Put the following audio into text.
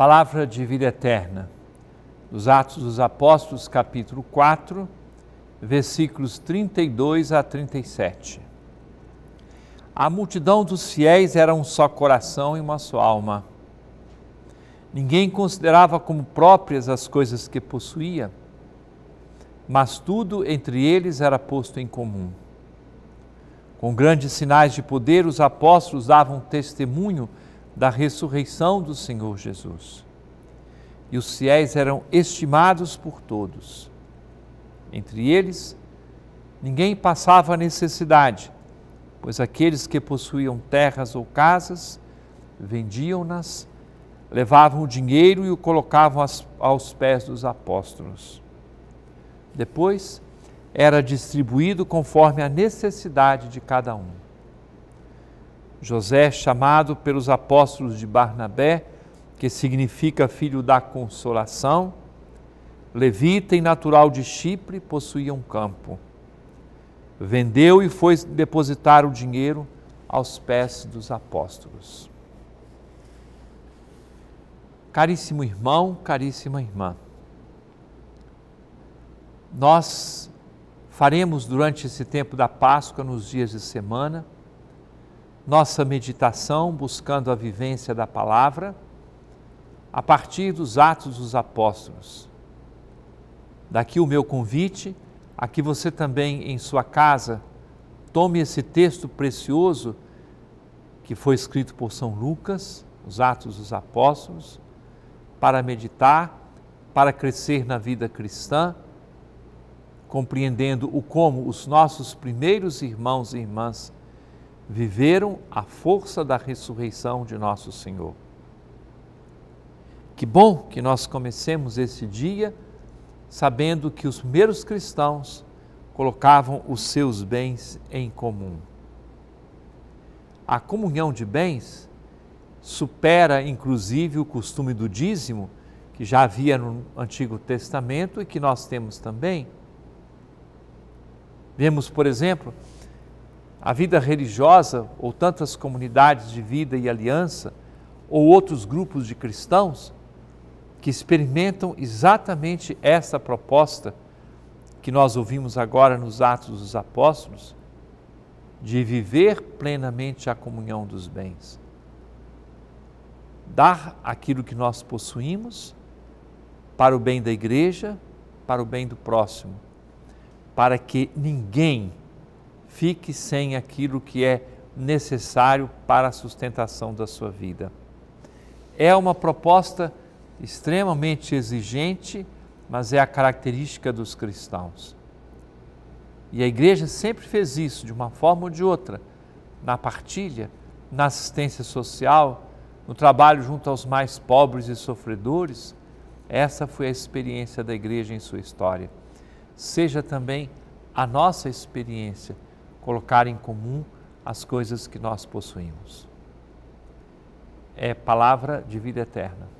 Palavra de vida eterna, dos Atos dos Apóstolos, capítulo 4, versículos 32 a 37. A multidão dos fiéis era um só coração e uma só alma. Ninguém considerava como próprias as coisas que possuía, mas tudo entre eles era posto em comum. Com grandes sinais de poder, os apóstolos davam testemunho da ressurreição do Senhor Jesus. E os fiéis eram estimados por todos. Entre eles, ninguém passava necessidade, pois aqueles que possuíam terras ou casas vendiam-nas, levavam o dinheiro e o colocavam aos pés dos apóstolos. Depois, era distribuído conforme a necessidade de cada um. José, chamado pelos apóstolos de Barnabé, que significa filho da consolação, levita e natural de Chipre, possuía um campo. Vendeu e foi depositar o dinheiro aos pés dos apóstolos. Caríssimo irmão, caríssima irmã, nós faremos durante esse tempo da Páscoa, nos dias de semana, nossa meditação buscando a vivência da palavra a partir dos Atos dos Apóstolos. Daqui o meu convite a que você também em sua casa tome esse texto precioso que foi escrito por São Lucas, os Atos dos Apóstolos, para meditar, para crescer na vida cristã, compreendendo o como os nossos primeiros irmãos e irmãs viveram a força da ressurreição de nosso Senhor. Que bom que nós comecemos esse dia sabendo que os primeiros cristãos colocavam os seus bens em comum. A comunhão de bens supera inclusive o costume do dízimo, que já havia no Antigo Testamento e que nós temos também. Vemos, por exemplo, a vida religiosa, ou tantas comunidades de vida e aliança, ou outros grupos de cristãos que experimentam exatamente essa proposta que nós ouvimos agora nos Atos dos Apóstolos, de viver plenamente a comunhão dos bens. Dar aquilo que nós possuímos para o bem da igreja, para o bem do próximo, para que ninguém fique sem aquilo que é necessário para a sustentação da sua vida. É uma proposta extremamente exigente, mas é a característica dos cristãos. E a igreja sempre fez isso, de uma forma ou de outra, na partilha, na assistência social, no trabalho junto aos mais pobres e sofredores. Essa foi a experiência da igreja em sua história. Seja também a nossa experiência colocar em comum as coisas que nós possuímos. É palavra de vida eterna.